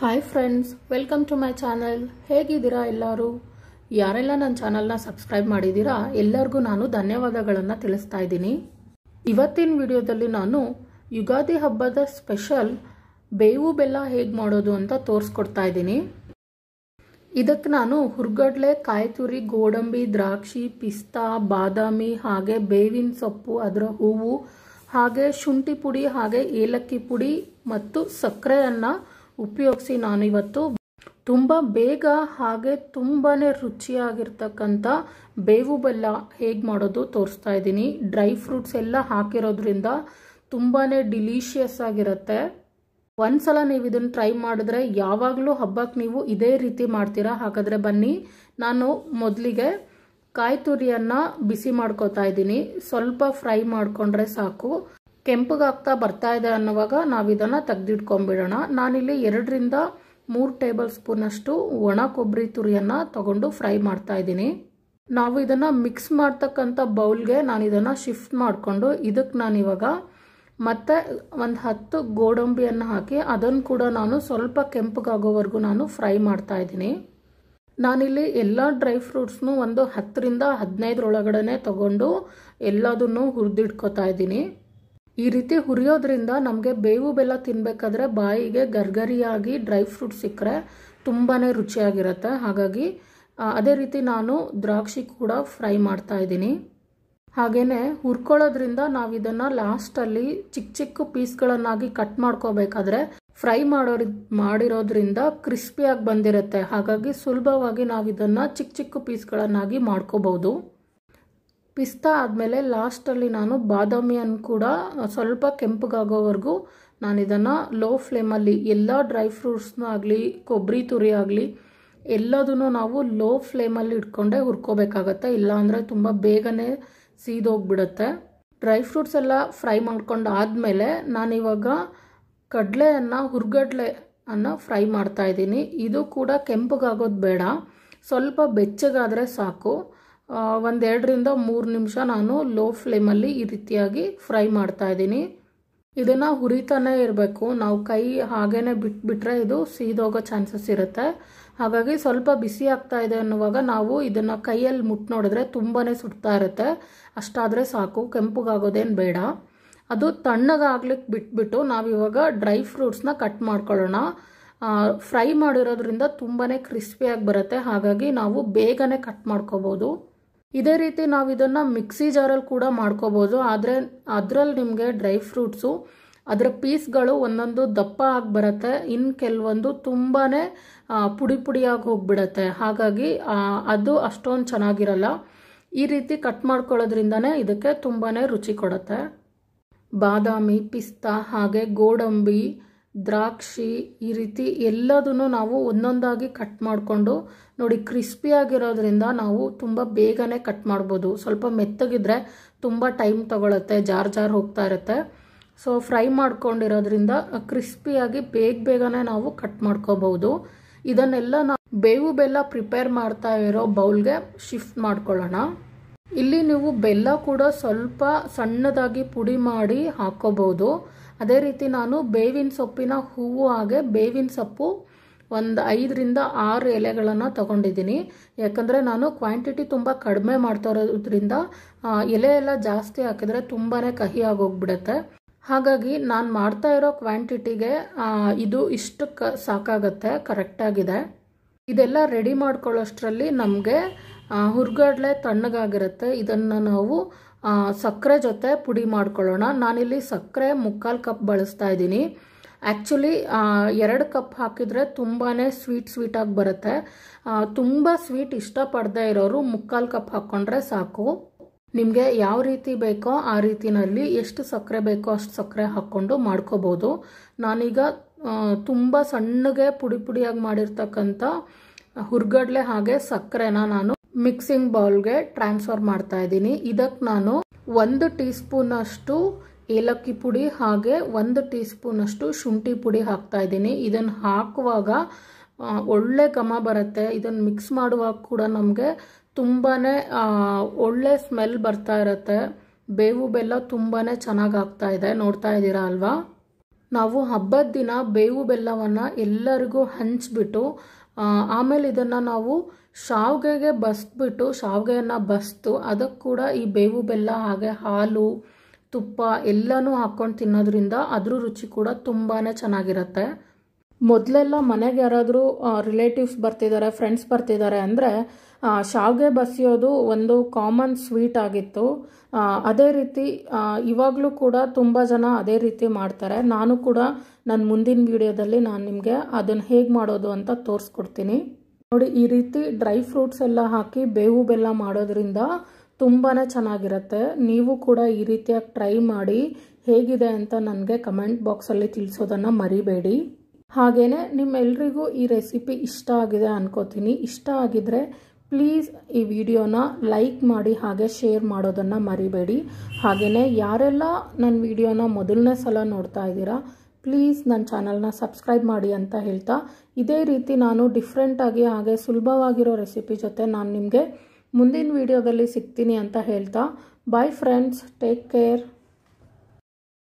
hi friends welcome to my channel ಹೇಗಿದ್ದೀರಾ ಎಲ್ಲರೂ ಯಾರೆಲ್ಲ ನನ್ನ ಚಾನಲ್ನ ಸಬ್ಸ್ಕ್ರೈಬ್ ಮಾಡಿದ್ದೀರಾ ಎಲ್ಲರಿಗೂ ನಾನು ಧನ್ಯವಾದಗಳನ್ನು ತಿಳಿಸ್ತಾ ಇದ್ದೀನಿ ಇವತ್ತಿನ ವಿಡಿಯೋದಲ್ಲಿ ನಾನು ಯುಗಾದಿ ಹಬ್ಬದ ಸ್ಪೆಷಲ್ ಬೇವು ಬೆಲ್ಲ ಹೇಗೆ ಮಾಡೋದು ಅಂತ ತೋರಿಸ್ಕೊಡ್ತಾ ಇದ್ದೀನಿ ಇದಕ್ಕೆ ನಾನು ಹುರ್ಗಡ್ಲೆ ಕಾಯಿತುರಿ ಗೋಡಂಬಿ ದ್ರಾಕ್ಷಿ ಪಿಸ್ತಾ ಬಾದಾಮಿ ಹಾಗೆ ಬೇವಿನ ಸೊಪ್ಪು ಅದರ ಹೂವು ಹಾಗೆ ಶುಂಠಿ ಪುಡಿ ಹಾಗೆ ಏಲಕ್ಕಿ ಪುಡಿ ಮತ್ತು ಸಕ್ಕರೆಯನ್ನು ಉಪಯೋಗಿಸಿ ನಾನು ಇವತ್ತು ತುಂಬ ಬೇಗ ಹಾಗೆ ತುಂಬಾ ರುಚಿಯಾಗಿರ್ತಕ್ಕಂಥ ಬೇವು ಬೆಲ್ಲ ಹೇಗೆ ಮಾಡೋದು ತೋರಿಸ್ತಾ ಇದ್ದೀನಿ ಡ್ರೈ ಫ್ರೂಟ್ಸ್ ಎಲ್ಲ ಹಾಕಿರೋದ್ರಿಂದ ತುಂಬಾ ಡಿಲೀಷಿಯಸ್ ಆಗಿರುತ್ತೆ ಒಂದ್ಸಲ ನೀವು ಇದನ್ನು ಟ್ರೈ ಮಾಡಿದ್ರೆ ಯಾವಾಗಲೂ ಹಬ್ಬಕ್ಕೆ ನೀವು ಇದೇ ರೀತಿ ಮಾಡ್ತೀರಾ ಹಾಗಾದರೆ ಬನ್ನಿ ನಾನು ಮೊದಲಿಗೆ ಕಾಯಿ ತುರಿಯನ್ನು ಬಿಸಿ ಮಾಡ್ಕೋತಾ ಇದ್ದೀನಿ ಸ್ವಲ್ಪ ಫ್ರೈ ಮಾಡಿಕೊಂಡ್ರೆ ಸಾಕು ಕೆಂಪಗಾಗ್ತಾ ಬರ್ತಾ ಇದೆ ಅನ್ನುವಾಗ ನಾವು ಇದನ್ನು ತೆಗೆದಿಟ್ಕೊಂಡ್ಬಿಡೋಣ ನಾನಿಲ್ಲಿ ಎರಡರಿಂದ ಮೂರು ಟೇಬಲ್ ಸ್ಪೂನಷ್ಟು ಒಣ ಕೊಬ್ಬರಿ ತುರಿಯನ್ನು ತಗೊಂಡು ಫ್ರೈ ಮಾಡ್ತಾ ಇದ್ದೀನಿ ನಾವು ಇದನ್ನು ಮಿಕ್ಸ್ ಮಾಡ್ತಕ್ಕಂಥ ಬೌಲ್ಗೆ ನಾನು ಇದನ್ನು ಶಿಫ್ಟ್ ಮಾಡಿಕೊಂಡು ಇದಕ್ಕೆ ನಾನು ಇವಾಗ ಮತ್ತೆ ಒಂದು ಹತ್ತು ಗೋಡಂಬಿಯನ್ನು ಹಾಕಿ ಅದನ್ನು ಕೂಡ ನಾನು ಸ್ವಲ್ಪ ಕೆಂಪಗಾಗೋವರೆಗೂ ನಾನು ಫ್ರೈ ಮಾಡ್ತಾ ಇದ್ದೀನಿ ನಾನಿಲ್ಲಿ ಎಲ್ಲ ಡ್ರೈ ಫ್ರೂಟ್ಸ್ನು ಒಂದು ಹತ್ತರಿಂದ ಹದಿನೈದರೊಳಗಡೆ ತಗೊಂಡು ಎಲ್ಲದನ್ನು ಹುರಿದಿಟ್ಕೋತಾ ಇದ್ದೀನಿ ಈ ರೀತಿ ಹುರಿಯೋದ್ರಿಂದ ನಮಗೆ ಬೇವು ಬೆಲ್ಲ ತಿನ್ನಬೇಕಾದ್ರೆ ಬಾಯಿಗೆ ಗರ್ಗರಿಯಾಗಿ ಡ್ರೈ ಫ್ರೂಟ್ ಸಿಕ್ಕರೆ ತುಂಬಾ ರುಚಿಯಾಗಿರುತ್ತೆ ಹಾಗಾಗಿ ಅದೇ ರೀತಿ ನಾನು ದ್ರಾಕ್ಷಿ ಕೂಡ ಫ್ರೈ ಮಾಡ್ತಾ ಇದ್ದೀನಿ ಹಾಗೆಯೇ ಹುರ್ಕೊಳ್ಳೋದ್ರಿಂದ ನಾವು ಇದನ್ನು ಲಾಸ್ಟಲ್ಲಿ ಚಿಕ್ಕ ಚಿಕ್ಕ ಪೀಸ್ಗಳನ್ನಾಗಿ ಕಟ್ ಮಾಡ್ಕೋಬೇಕಾದ್ರೆ ಫ್ರೈ ಮಾಡೋ ಮಾಡಿರೋದ್ರಿಂದ ಕ್ರಿಸ್ಪಿಯಾಗಿ ಬಂದಿರುತ್ತೆ ಹಾಗಾಗಿ ಸುಲಭವಾಗಿ ನಾವು ಚಿಕ್ಕ ಚಿಕ್ಕ ಪೀಸ್ಗಳನ್ನಾಗಿ ಮಾಡ್ಕೋಬಹುದು ಪಿಸ್ತಾ ಆದಮೇಲೆ ಲಾಸ್ಟಲ್ಲಿ ನಾನು ಬಾದಾಮಿಯನ್ನು ಕೂಡ ಸ್ವಲ್ಪ ಕೆಂಪಗಾಗೋವರೆಗೂ ನಾನು ಇದನ್ನು ಲೋ ಫ್ಲೇಮಲ್ಲಿ ಎಲ್ಲ ಡ್ರೈ ಫ್ರೂಟ್ಸ್ನೂ ಆಗಲಿ ಕೊಬ್ಬರಿ ತುರಿ ಆಗಲಿ ಎಲ್ಲದನ್ನು ನಾವು ಲೋ ಫ್ಲೇಮಲ್ಲಿ ಇಟ್ಕೊಂಡೆ ಹುರ್ಕೋಬೇಕಾಗತ್ತೆ ಇಲ್ಲಾಂದರೆ ತುಂಬ ಬೇಗನೆ ಸೀದೋಗ್ಬಿಡುತ್ತೆ ಡ್ರೈ ಫ್ರೂಟ್ಸ್ ಎಲ್ಲ ಫ್ರೈ ಮಾಡ್ಕೊಂಡು ಆದಮೇಲೆ ನಾನಿವಾಗ ಕಡಲೆಯನ್ನು ಹುರ್ಗಡಲೆ ಅನ್ನು ಫ್ರೈ ಮಾಡ್ತಾಯಿದ್ದೀನಿ ಇದು ಕೂಡ ಕೆಂಪಗಾಗೋದು ಬೇಡ ಸ್ವಲ್ಪ ಬೆಚ್ಚಗಾದರೆ ಸಾಕು ಒಂದೆರಡರಿಂದ ಮೂರು ನಿಮಿಷ ನಾನು ಲೋ ಫ್ಲೇಮಲ್ಲಿ ಈ ರೀತಿಯಾಗಿ ಫ್ರೈ ಮಾಡ್ತಾ ಇದ್ದೀನಿ ಇದನ್ನು ಹುರಿತಾನೇ ಇರಬೇಕು ನಾವು ಕೈ ಹಾಗೇ ಬಿಟ್ಬಿಟ್ರೆ ಇದು ಸೀದೋಗೋ ಚಾನ್ಸಸ್ ಇರುತ್ತೆ ಹಾಗಾಗಿ ಸ್ವಲ್ಪ ಬಿಸಿ ಆಗ್ತಾ ಇದೆ ಅನ್ನುವಾಗ ನಾವು ಇದನ್ನು ಕೈಯಲ್ಲಿ ಮುಟ್ಟು ನೋಡಿದ್ರೆ ತುಂಬಾ ಸುಡ್ತಾ ಇರುತ್ತೆ ಅಷ್ಟಾದರೆ ಸಾಕು ಕೆಂಪುಗಾಗೋದೇನು ಬೇಡ ಅದು ತಣ್ಣಗಾಗ್ಲಿಕ್ಕೆ ಬಿಟ್ಬಿಟ್ಟು ನಾವಿವಾಗ ಡ್ರೈ ಫ್ರೂಟ್ಸ್ನ ಕಟ್ ಮಾಡ್ಕೊಳ್ಳೋಣ ಫ್ರೈ ಮಾಡಿರೋದ್ರಿಂದ ತುಂಬಾ ಕ್ರಿಸ್ಪಿಯಾಗಿ ಬರುತ್ತೆ ಹಾಗಾಗಿ ನಾವು ಬೇಗನೆ ಕಟ್ ಮಾಡ್ಕೋಬೋದು ಇದೇ ರೀತಿ ನಾವು ಇದನ್ನು ಮಿಕ್ಸಿ ಜಾರಲ್ಲಿ ಕೂಡ ಮಾಡ್ಕೋಬೋದು ಆದರೆ ಅದರಲ್ಲಿ ನಿಮಗೆ ಡ್ರೈ ಫ್ರೂಟ್ಸು ಅದರ ಪೀಸ್ಗಳು ಒಂದೊಂದು ದಪ್ಪ ಆಗಿ ಬರುತ್ತೆ ಇನ್ನು ಕೆಲವೊಂದು ತುಂಬಾ ಪುಡಿ ಪುಡಿಯಾಗಿ ಹೋಗ್ಬಿಡತ್ತೆ ಹಾಗಾಗಿ ಅದು ಅಷ್ಟೊಂದು ಚೆನ್ನಾಗಿರಲ್ಲ ಈ ರೀತಿ ಕಟ್ ಮಾಡ್ಕೊಳ್ಳೋದ್ರಿಂದನೇ ಇದಕ್ಕೆ ತುಂಬಾ ರುಚಿ ಕೊಡುತ್ತೆ ಬಾದಾಮಿ ಪಿಸ್ತಾ ಹಾಗೆ ಗೋಡಂಬಿ ದ್ರಾಕ್ಷಿ ಈ ರೀತಿ ಎಲ್ಲದನ್ನು ನಾವು ಒಂದೊಂದಾಗಿ ಕಟ್ ಮಾಡಿಕೊಂಡು ನೋಡಿ ಆಗಿರೋದ್ರಿಂದ ನಾವು ತುಂಬ ಬೇಗನೆ ಕಟ್ ಮಾಡ್ಬೋದು ಸ್ವಲ್ಪ ಮೆತ್ತಗಿದ್ರೆ ತುಂಬ ಟೈಮ್ ತಗೊಳತ್ತೆ ಜಾರ್ ಜಾರ್ ಹೋಗ್ತಾ ಇರುತ್ತೆ ಸೊ ಫ್ರೈ ಮಾಡ್ಕೊಂಡಿರೋದ್ರಿಂದ ಕ್ರಿಸ್ಪಿಯಾಗಿ ಬೇಗ ಬೇಗನೆ ನಾವು ಕಟ್ ಮಾಡ್ಕೋಬಹುದು ಇದನ್ನೆಲ್ಲ ನಾವು ಬೇವು ಬೆಲ್ಲ ಪ್ರಿಪೇರ್ ಮಾಡ್ತಾ ಇರೋ ಬೌಲ್ಗೆ ಶಿಫ್ಟ್ ಮಾಡ್ಕೊಳ್ಳೋಣ ಇಲ್ಲಿ ನೀವು ಬೆಲ್ಲ ಕೂಡ ಸ್ವಲ್ಪ ಸಣ್ಣದಾಗಿ ಪುಡಿ ಮಾಡಿ ಹಾಕೋಬಹುದು ಅದೇ ರೀತಿ ನಾನು ಬೇವಿನ ಸೊಪ್ಪಿನ ಹೂವು ಹಾಗೆ ಬೇವಿನ ಸೊಪ್ಪು ಒಂದು ಐದರಿಂದ ಆರು ಎಲೆಗಳನ್ನು ತಗೊಂಡಿದ್ದೀನಿ ಯಾಕಂದರೆ ನಾನು ಕ್ವಾಂಟಿಟಿ ತುಂಬ ಕಡಿಮೆ ಮಾಡ್ತಾ ಇರೋದ್ರಿಂದ ಎಲೆ ಎಲ್ಲ ಜಾಸ್ತಿ ಹಾಕಿದರೆ ತುಂಬಾ ಕಹಿ ಆಗೋಗ್ಬಿಡುತ್ತೆ ಹಾಗಾಗಿ ನಾನು ಮಾಡ್ತಾ ಇರೋ ಕ್ವಾಂಟಿಟಿಗೆ ಇದು ಇಷ್ಟು ಕ ಸಾಕಾಗತ್ತೆ ಕರೆಕ್ಟಾಗಿದೆ ಇದೆಲ್ಲ ರೆಡಿ ಮಾಡ್ಕೊಳ್ಳೋಷ್ಟರಲ್ಲಿ ನಮಗೆ ಹುರ್ಗಡ್ಲೆ ತಣ್ಣಗಾಗಿರುತ್ತೆ ಇದನ್ನು ನಾವು ಸಕ್ಕರೆ ಜೊತೆ ಪುಡಿ ಮಾಡ್ಕೊಳ್ಳೋಣ ನಾನಿಲ್ಲಿ ಸಕ್ಕರೆ ಮುಕ್ಕಾಲು ಕಪ್ ಬಳಸ್ತಾ ಇದ್ದೀನಿ ಆ್ಯಕ್ಚುಲಿ ಎರಡು ಕಪ್ ಹಾಕಿದರೆ ತುಂಬಾ ಸ್ವೀಟ್ ಸ್ವೀಟಾಗಿ ಬರುತ್ತೆ ತುಂಬ ಸ್ವೀಟ್ ಇಷ್ಟಪಡದೇ ಇರೋರು ಮುಕ್ಕಾಲು ಕಪ್ ಹಾಕ್ಕೊಂಡ್ರೆ ಸಾಕು ನಿಮಗೆ ಯಾವ ರೀತಿ ಬೇಕೋ ಆ ರೀತಿನಲ್ಲಿ ಎಷ್ಟು ಸಕ್ಕರೆ ಬೇಕೋ ಅಷ್ಟು ಸಕ್ಕರೆ ಹಾಕ್ಕೊಂಡು ಮಾಡ್ಕೋಬೋದು ನಾನೀಗ ತುಂಬ ಸಣ್ಣಗೆ ಪುಡಿ ಪುಡಿಯಾಗಿ ಮಾಡಿರ್ತಕ್ಕಂಥ ಹುರ್ಗಡ್ಲೆ ಹಾಗೆ ಸಕ್ಕರೆನ ನಾನು ಮಿಕ್ಸಿಂಗ್ ಬೌಲ್ಗೆ ಟ್ರಾನ್ಸ್ಫರ್ ಮಾಡ್ತಾ ಇದ್ದೀನಿ ಇದಕ್ಕೆ ನಾನು ಒಂದು ಟೀ ಅಷ್ಟು ಏಲಕ್ಕಿ ಪುಡಿ ಹಾಗೆ ಒಂದು ಟೀ ಅಷ್ಟು ಶುಂಠಿ ಪುಡಿ ಹಾಕ್ತಾ ಇದ್ದೀನಿ ಇದನ್ನು ಹಾಕುವಾಗ ಒಳ್ಳೆ ಘಮ ಬರುತ್ತೆ ಇದನ್ನು ಮಿಕ್ಸ್ ಮಾಡುವಾಗ ಕೂಡ ನಮಗೆ ತುಂಬಾ ಒಳ್ಳೆ ಸ್ಮೆಲ್ ಬರ್ತಾ ಇರುತ್ತೆ ಬೇವು ಬೆಲ್ಲ ತುಂಬಾ ಚೆನ್ನಾಗಿ ಆಗ್ತಾ ಇದೆ ನೋಡ್ತಾ ಇದ್ದೀರಾ ಅಲ್ವಾ ನಾವು ಹಬ್ಬದ ದಿನ ಬೇವು ಬೆಲ್ಲವನ್ನು ಎಲ್ಲರಿಗೂ ಹಂಚಿಬಿಟ್ಟು ಆಮೇಲೆ ಇದನ್ನು ನಾವು ಶಾವಿಗೆಗೆ ಬಸ್ಬಿಟ್ಟು ಶಾವಿಗೆಯನ್ನು ಬಸ್ತು ಅದಕ್ಕೆ ಕೂಡ ಈ ಬೇವು ಬೆಲ್ಲ ಹಾಗೆ ಹಾಲು ತುಪ್ಪ ಎಲ್ಲನೂ ಹಾಕ್ಕೊಂಡು ತಿನ್ನೋದ್ರಿಂದ ಅದ್ರ ರುಚಿ ಕೂಡ ತುಂಬಾ ಚೆನ್ನಾಗಿರುತ್ತೆ ಮೊದಲೆಲ್ಲ ಮನೆಗೆ ಯಾರಾದರೂ ರಿಲೇಟಿವ್ಸ್ ಬರ್ತಿದ್ದಾರೆ ಫ್ರೆಂಡ್ಸ್ ಬರ್ತಿದ್ದಾರೆ ಅಂದರೆ ಶಾವಿಗೆ ಬಸಿಯೋದು ಒಂದು ಕಾಮನ್ ಸ್ವೀಟ್ ಆಗಿತ್ತು ಅದೇ ರೀತಿ ಇವಾಗಲೂ ಕೂಡ ತುಂಬ ಜನ ಅದೇ ರೀತಿ ಮಾಡ್ತಾರೆ ನಾನು ಕೂಡ ನನ್ನ ಮುಂದಿನ ವಿಡಿಯೋದಲ್ಲಿ ನಾನು ನಿಮಗೆ ಅದನ್ನು ಹೇಗೆ ಮಾಡೋದು ಅಂತ ತೋರಿಸ್ಕೊಡ್ತೀನಿ ನೋಡಿ ಈ ರೀತಿ ಡ್ರೈ ಫ್ರೂಟ್ಸ್ ಎಲ್ಲ ಹಾಕಿ ಬೇವು ಬೆಲ್ಲ ಮಾಡೋದ್ರಿಂದ ತುಂಬಾ ಚೆನ್ನಾಗಿರುತ್ತೆ ನೀವು ಕೂಡ ಈ ರೀತಿಯಾಗಿ ಟ್ರೈ ಮಾಡಿ ಹೇಗಿದೆ ಅಂತ ನನಗೆ ಕಮೆಂಟ್ ಬಾಕ್ಸಲ್ಲಿ ತಿಳಿಸೋದನ್ನು ಮರಿಬೇಡಿ ಹಾಗೆಯೇ ನಿಮ್ಮೆಲ್ರಿಗೂ ಈ ರೆಸಿಪಿ ಇಷ್ಟ ಆಗಿದೆ ಅನ್ಕೋತೀನಿ ಇಷ್ಟ ಆಗಿದ್ರೆ ಪ್ಲೀಸ್ ಈ ವಿಡಿಯೋನ ಲೈಕ್ ಮಾಡಿ ಹಾಗೆ ಶೇರ್ ಮಾಡೋದನ್ನು ಮರಿಬೇಡಿ ಹಾಗೆಯೇ ಯಾರೆಲ್ಲ ನನ್ನ ವಿಡಿಯೋನ ಮೊದಲನೇ ಸಲ ನೋಡ್ತಾ ಇದ್ದೀರಾ ಪ್ಲೀಸ್ ನನ್ನ ಚಾನಲ್ನ ಸಬ್ಸ್ಕ್ರೈಬ್ ಮಾಡಿ ಅಂತ ಹೇಳ್ತಾ ಇದೇ ರೀತಿ ನಾನು ಡಿಫ್ರೆಂಟಾಗಿ ಹಾಗೆ ಸುಲಭವಾಗಿರೋ ರೆಸಿಪಿ ಜೊತೆ ನಾನು ನಿಮಗೆ ಮುಂದಿನ ವಿಡಿಯೋದಲ್ಲಿ ಸಿಗ್ತೀನಿ ಅಂತ ಹೇಳ್ತಾ ಬಾಯ್ ಫ್ರೆಂಡ್ಸ್ ಟೇಕ್ ಕೇರ್